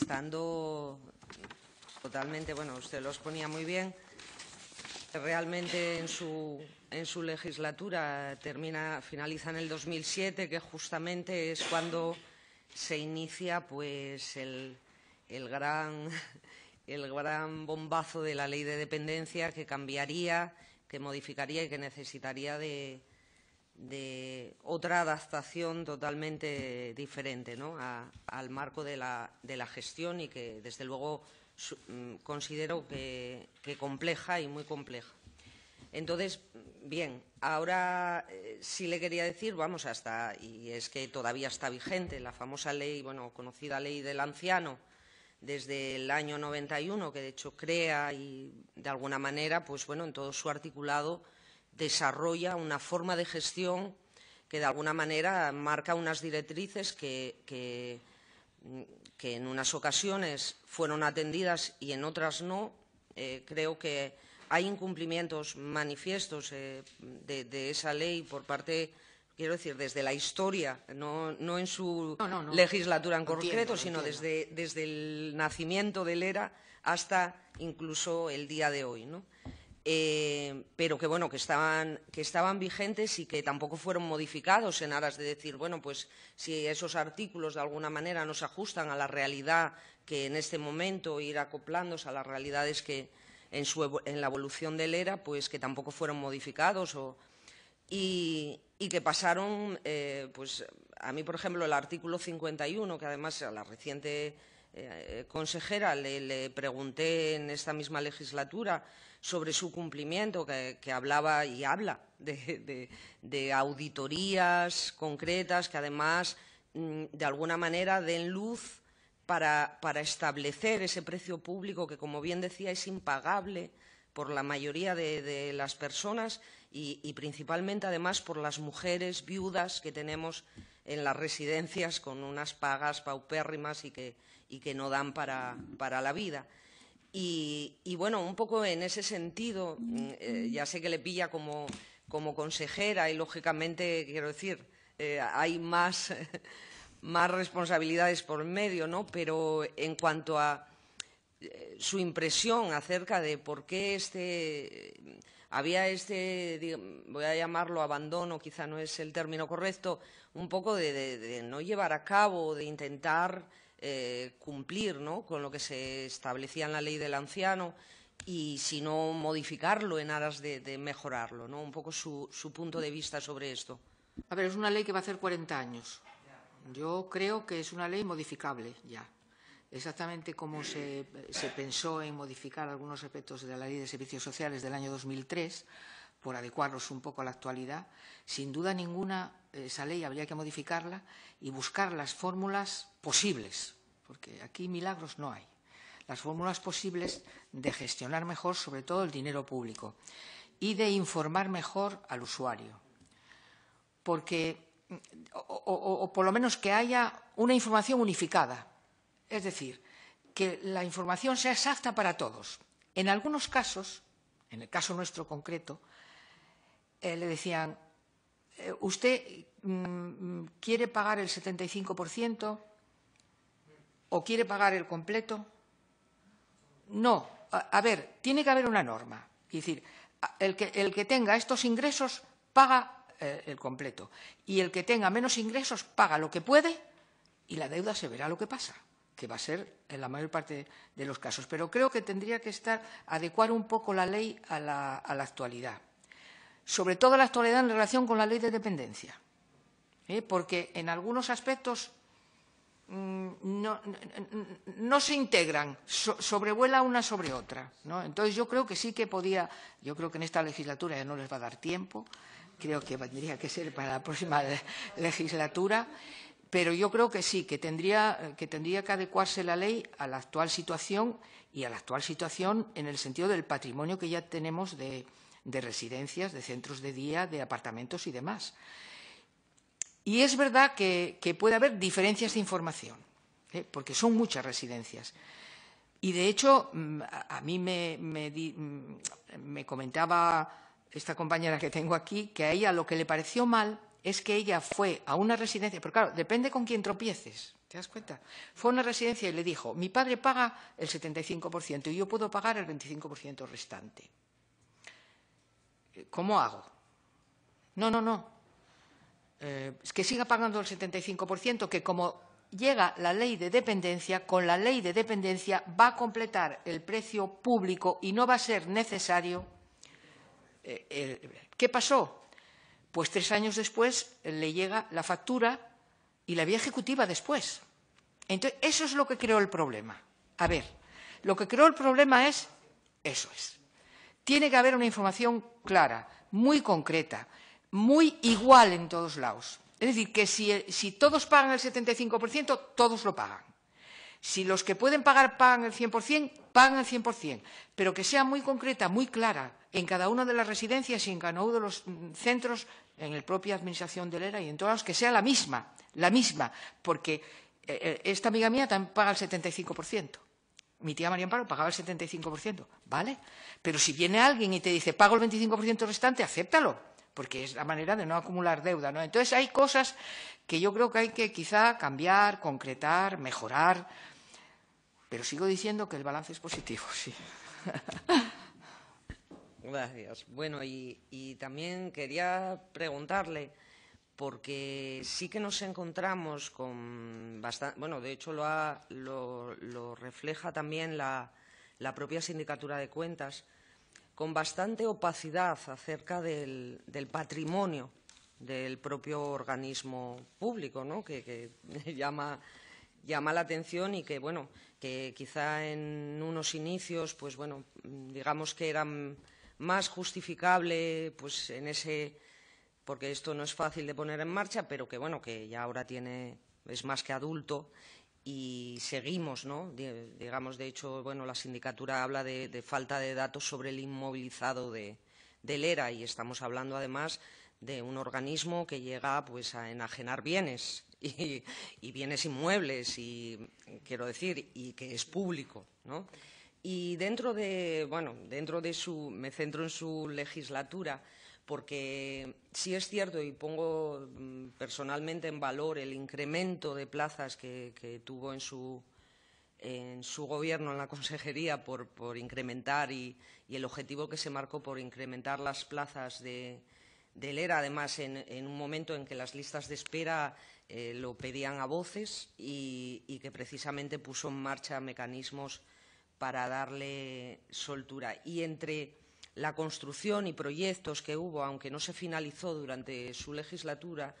estando totalmente, bueno, usted lo exponía muy bien, realmente en su, en su legislatura termina, finaliza en el 2007, que justamente es cuando se inicia pues el, el, gran, el gran bombazo de la ley de dependencia que cambiaría, que modificaría y que necesitaría de, de otra adaptación totalmente diferente al marco de la, de la, gestión y que, desde luego, mm, considero que, compleja y muy compleja. Entonces, bien, ahora si eh, sí le quería decir, vamos, hasta, y es que todavía está vigente la famosa ley, bueno, conocida ley del anciano, desde el año 91, que de hecho crea y, de alguna manera, pues bueno, en todo su articulado, desarrolla una forma de gestión que de alguna manera marca unas directrices que, en unas ocasiones fueron atendidas y en otras no. Eh, creo que hay incumplimientos manifiestos eh, de, esa ley por parte, quiero decir, desde la historia, no, en su legislatura en concreto, sino Desde, el nacimiento del ERA hasta incluso el día de hoy. ¿no? Eh, pero que bueno, que estaban, vigentes y que tampoco fueron modificados en aras de decir, bueno, pues si esos artículos de alguna manera no se ajustan a la realidad que en este momento ir acoplándose a las realidades que en, la evolución del ERA, pues que tampoco fueron modificados y, que pasaron, eh, pues a mí, por ejemplo, el artículo 51, que además a la reciente eh, consejera le pregunté en esta misma legislatura, sobre su cumplimiento, que, hablaba y habla de, auditorías concretas que además, mm, de alguna manera, den luz para, establecer ese precio público que, como bien decía, es impagable por la mayoría de, las personas y, principalmente, además, por las mujeres viudas que tenemos en las residencias con unas pagas paupérrimas y que, no dan para la vida. Y, bueno, un poco en ese sentido, eh, ya sé que le pilla como, consejera y lógicamente, quiero decir, eh, hay más, responsabilidades por medio, ¿no? Pero en cuanto a eh, su impresión acerca de por qué este, había este, voy a llamarlo abandono, quizá no es el término correcto, un poco de no llevar a cabo, de intentar eh, cumplir con lo que se establecía en la ley del anciano y si no modificarlo en aras de, mejorarlo, ¿no? Un poco su, punto de vista sobre esto. A ver, es una ley que va a hacer 40 años. Yo creo que es una ley modificable ya. Exactamente como se, se pensó en modificar algunos aspectos de la Ley de Servicios Sociales del año 2003, por adecuarlos un poco a la actualidad, sin duda ninguna eh, esa ley habría que modificarla y buscar las fórmulas posibles, porque aquí milagros no hay, las fórmulas posibles de gestionar mejor sobre todo el dinero público y de informar mejor al usuario. Porque, mm, o, o por lo menos que haya una información unificada, es decir, que la información sea exacta para todos. En algunos casos, en el caso nuestro concreto, eh, le decían, eh, ¿usted mm, quiere pagar el 75% o quiere pagar el completo? No, a, ver, tiene que haber una norma. Es decir, el que, el que tenga estos ingresos paga eh, el completo y el que tenga menos ingresos paga lo que puede y la deuda se verá lo que pasa que va a ser en la mayor parte de los casos. Pero creo que tendría que estar adecuar un poco la ley a la actualidad sobre todo la actualidad en relación con la ley de dependencia, ¿eh? porque en algunos aspectos mm, no, se integran, sobrevuela una sobre otra. Entonces yo creo que sí que podía, yo creo que en esta legislatura ya no les va a dar tiempo, creo que tendría que ser para la próxima legislatura, pero yo creo que sí, que tendría, que tendría que adecuarse la ley a la actual situación y a la actual situación en el sentido del patrimonio que ya tenemos de, de residencias, de centros de día, de apartamentos y demás. Y es verdad que, puede haber diferencias de información, ¿eh? porque son muchas residencias. Y de hecho, mm, a mí mm, me, comentaba esta compañera que tengo aquí que a ella lo que le pareció mal es que ella fue a una residencia, pero claro, depende con quién tropieces, ¿te das cuenta? Fue a una residencia y le dijo, mi padre paga el 75% y yo puedo pagar el 25% restante. ¿Cómo hago? No, no, no. Eh, es que siga pagando el 75%, que como llega la ley de dependencia, con la ley de dependencia va a completar el precio público y no va a ser necesario. Eh, eh, ¿Qué pasó? Pues tres años después le llega la factura y la vía ejecutiva después. Entonces, eso es lo que creó el problema. A ver, lo que creó el problema es eso es. Tiene que haber una información clara, muy concreta, muy igual en todos lados. Es decir, que si, todos pagan el 75%, todos lo pagan. Si los que pueden pagar pagan el 100%, pagan el 100%, pero que sea muy concreta, muy clara en cada una de las residencias y en cada uno de los centros, en la propia administración del ERA y en todos los que sea la misma, la misma, porque eh, eh, esta amiga mía también paga el 75%. Mi tía María Amparo pagaba el 75%, ¿vale? Pero si viene alguien y te dice, pago el 25% restante, acéptalo, porque es la manera de no acumular deuda, ¿no? Entonces hay cosas que yo creo que hay que quizá cambiar, concretar, mejorar, pero sigo diciendo que el balance es positivo, sí. Gracias. Bueno, y también quería preguntarle porque sí que nos encontramos con bastante, bueno, de hecho lo, refleja también la, propia sindicatura de cuentas, con bastante opacidad acerca del, patrimonio del propio organismo público, ¿no? que, llama, la atención y que, bueno, que quizá en unos inicios, pues bueno, digamos que era más justificable pues en ese porque esto no es fácil de poner en marcha, pero que bueno, que ya ahora tiene, es más que adulto y seguimos, ¿no? Digamos, de hecho, bueno, la sindicatura habla de, falta de datos sobre el inmovilizado de, del ERA y estamos hablando además de un organismo que llega pues a enajenar bienes y, y, bienes inmuebles y quiero decir y que es público, ¿no? Y dentro de bueno, dentro de su me centro en su legislatura porque sí es cierto y pongo mm, personalmente en valor el incremento de plazas que, tuvo en su, en gobierno, en la consejería, por, incrementar y, el objetivo que se marcó por incrementar las plazas de, del ERA, además en, un momento en que las listas de espera eh, lo pedían a voces y, y, que precisamente puso en marcha mecanismos para darle soltura. Y entre la construcción y proyectos que hubo, aunque no se finalizó durante su legislatura,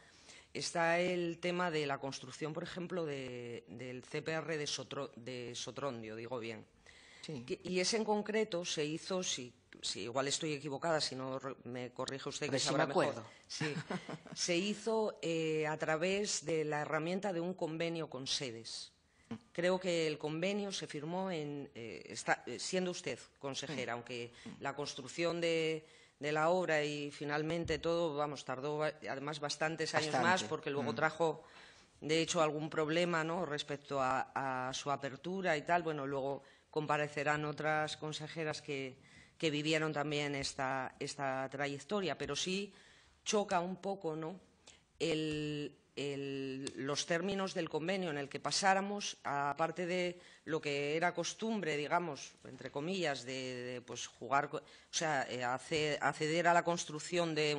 está el tema de la construcción, por ejemplo, del CPR de, Sotrondio, digo bien. Y ese en concreto se hizo, si, igual estoy equivocada, si no me corrige usted, que sabrá acuerdo. Sí. se hizo eh, a través de la herramienta de un convenio con sedes. Creo que el convenio se firmó en, eh, eh, siendo usted consejera, aunque la construcción de, la obra y finalmente todo, vamos, tardó además bastantes años más porque luego mm. trajo, de hecho, algún problema ¿no? respecto a, su apertura y tal. Bueno, luego comparecerán otras consejeras que, vivieron también esta, esta, trayectoria, pero sí choca un poco ¿no? el, los términos del convenio en el que pasáramos, aparte de lo que era costumbre, digamos, entre comillas, de, pues, jugar, o sea, eh, acceder a la construcción de,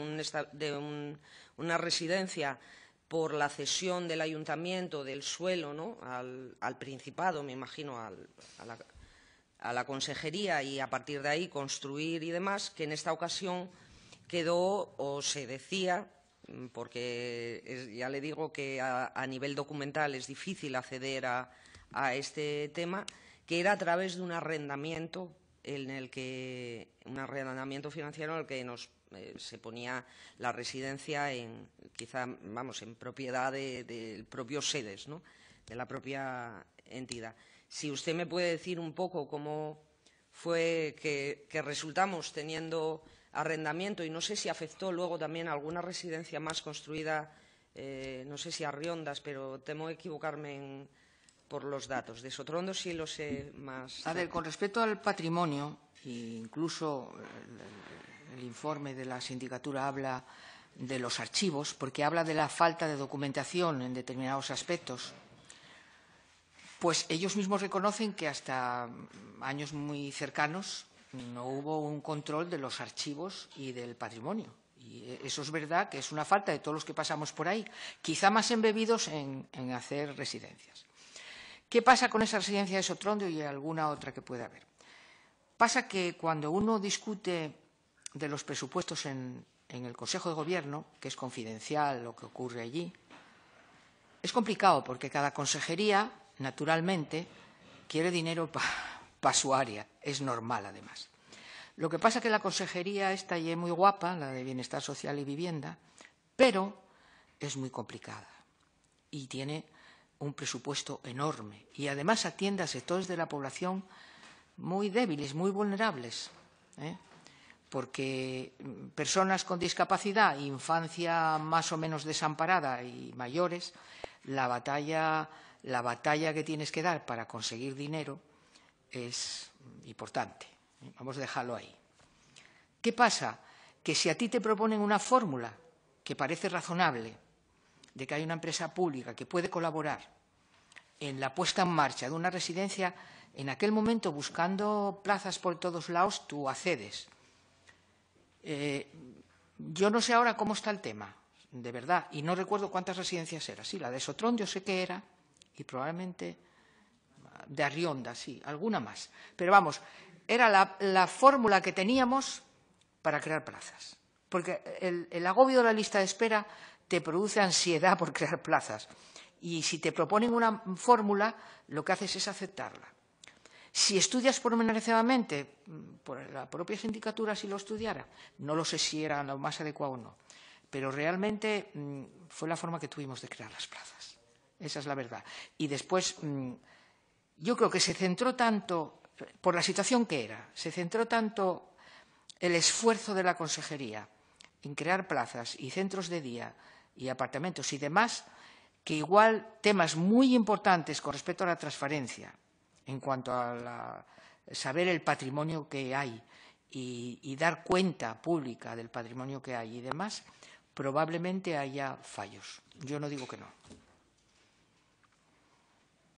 una residencia por la cesión del ayuntamiento del suelo al, principado, me imagino, a la consejería y a partir de ahí construir y demás, que en esta ocasión quedó o se decía porque ya le digo que a, nivel documental es difícil acceder a, este tema, que era a través de un arrendamiento en el que un arrendamiento financiero en el que eh, se ponía la residencia en quizá vamos en propiedad del de propios sedes ¿no? de la propia entidad si usted me puede decir un poco cómo fue que resultamos teniendo arrendamiento y no sé si afectó luego también a alguna residencia más construida, eh, no sé si a Riondas, pero temo equivocarme por los datos. De Sotrondo sí lo sé más. A ver, con respecto al patrimonio, e incluso el informe de la sindicatura habla de los archivos, porque habla de la falta de documentación en determinados aspectos, pues ellos mismos reconocen que hasta años muy cercanos no hubo un control de los archivos y del patrimonio. Y eso es verdad que es una falta de todos los que pasamos por ahí, quizá más embebidos en, hacer residencias. ¿Qué pasa con esa residencia de Sotrondio y alguna otra que pueda haber? Pasa que cuando uno discute de los presupuestos en, en el Consejo de Gobierno, que es confidencial lo que ocurre allí, es complicado porque cada consejería, naturalmente, quiere dinero para su área, es normal además. Lo que pasa es que la consejería está y muy guapa, la de Bienestar Social y Vivienda, pero es muy complicada y tiene un presupuesto enorme y además atiende a sectores de la población muy débiles, muy vulnerables, ¿eh? porque personas con discapacidad, infancia más o menos desamparada y mayores, la batalla, la batalla que tienes que dar para conseguir dinero es importante. ¿eh? Vamos a dejarlo ahí. ¿Qué pasa? Que si a ti te proponen una fórmula que parece razonable, de que hay una empresa pública que puede colaborar en la puesta en marcha de una residencia, en aquel momento, buscando plazas por todos lados, tú accedes. Eh, yo no sé ahora cómo está el tema, de verdad, y no recuerdo cuántas residencias era. Sí, la de Sotrón yo sé que era, y probablemente de Arrionda, sí, alguna más. Pero vamos, era la, fórmula que teníamos para crear plazas. Porque el, agobio de la lista de espera te produce ansiedad por crear plazas. Y si te proponen una fórmula, lo que haces es aceptarla. Si estudias pormenorizadamente, mm, por la propia sindicatura si lo estudiara, no lo sé si era lo más adecuado o no, pero realmente mm, fue la forma que tuvimos de crear las plazas. Esa es la verdad. Y después mm, yo creo que se centró tanto, por la situación que era, se centró tanto el esfuerzo de la consejería en crear plazas y centros de día y apartamentos y demás, que igual temas muy importantes con respecto a la transparencia, en cuanto a saber el patrimonio que hay y dar cuenta pública del patrimonio que hay y demás, probablemente haya fallos. Yo no digo que no.